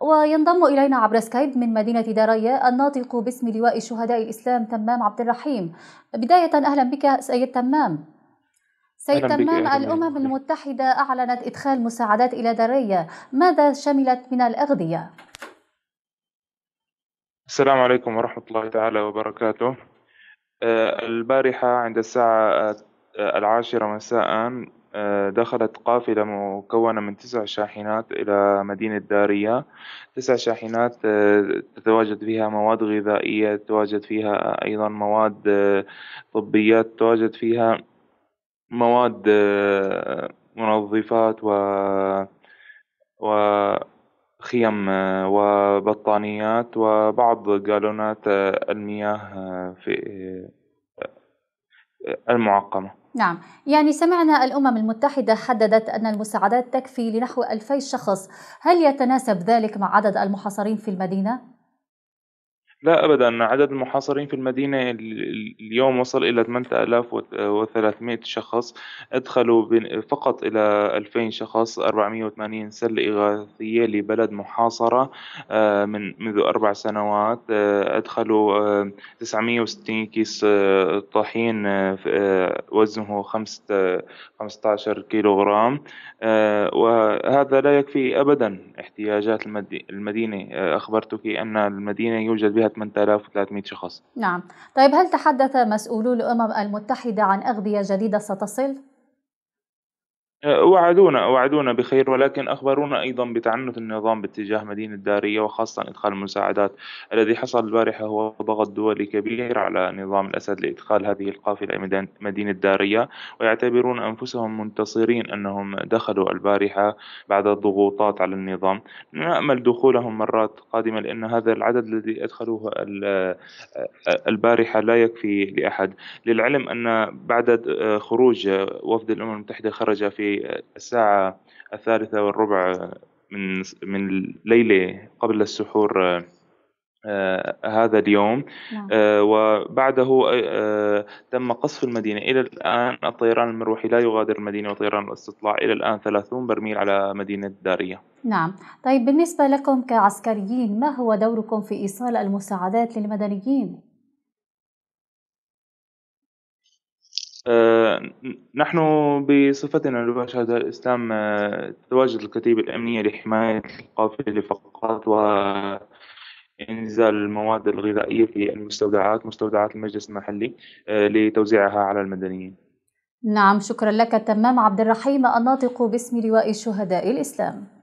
وينضم إلينا عبر سكايب من مدينة داريا الناطق باسم لواء شهداء الإسلام تمام عبد الرحيم بداية أهلا بك سيد تمام سيد تمام الأمم المتحدة أعلنت إدخال مساعدات إلى داريا ماذا شملت من الأغذية؟ السلام عليكم ورحمة الله تعالى وبركاته آه، البارحة عند الساعة آه، العاشرة مساء آه، دخلت قافلة مكونة من تسع شاحنات إلى مدينة داريا تسع شاحنات آه، تتواجد فيها مواد غذائية تتواجد فيها أيضا مواد آه، طبية تتواجد فيها مواد منظفات و وخيم وبطانيات وبعض جالونات المياه في المعقمه نعم يعني سمعنا الأمم المتحدة حددت أن المساعدات تكفي لنحو ألفي شخص هل يتناسب ذلك مع عدد المحاصرين في المدينة؟ لا أبدا عدد المحاصرين في المدينة اليوم وصل إلى 8300 شخص أدخلوا فقط إلى 2000 شخص 480 سلة إغاثية لبلد محاصرة آه، من منذ أربع سنوات آه، أدخلوا 960 آه، كيس طحين وزنه 15 كيلوغرام وهذا لا يكفي أبدا احتياجات المدينة أخبرتك أن المدينة يوجد بها 8300 شخص نعم طيب هل تحدث مسؤولو الأمم المتحدة عن أغذية جديدة ستصل؟ وعدونا وعدونا بخير، ولكن أخبرونا أيضًا بتعنت النظام باتجاه مدينة دارية وخاصة إدخال المساعدات، الذي حصل البارحة هو ضغط دولي كبير على نظام الأسد لإدخال هذه القافلة مدينة دارية، ويعتبرون أنفسهم منتصرين أنهم دخلوا البارحة بعد الضغوطات على النظام، نأمل دخولهم مرات قادمة لأن هذا العدد الذي أدخلوه البارحة لا يكفي لأحد، للعلم أن بعد خروج وفد الأمم المتحدة خرج في الساعة الثالثة والربع من من ليلة قبل السحور آه, آه، هذا اليوم نعم. آه وبعده آه،, آه تم قصف المدينة إلى الآن الطيران المروحي لا يغادر المدينة وطيران الاستطلاع إلى الآن 30 برميل على مدينة دارية نعم طيب بالنسبة لكم كعسكريين ما هو دوركم في إيصال المساعدات للمدنيين؟ آه، نحن بصفتنا لبشر الإسلام آه، تواجد الكتيبة الأمنية لحماية القافلة فقط وإنزال المواد الغذائية في المستودعات مستودعات المجلس المحلي آه، لتوزيعها على المدنيين نعم شكرا لك تمام عبد الرحيم الناطق باسم لواء شهداء الإسلام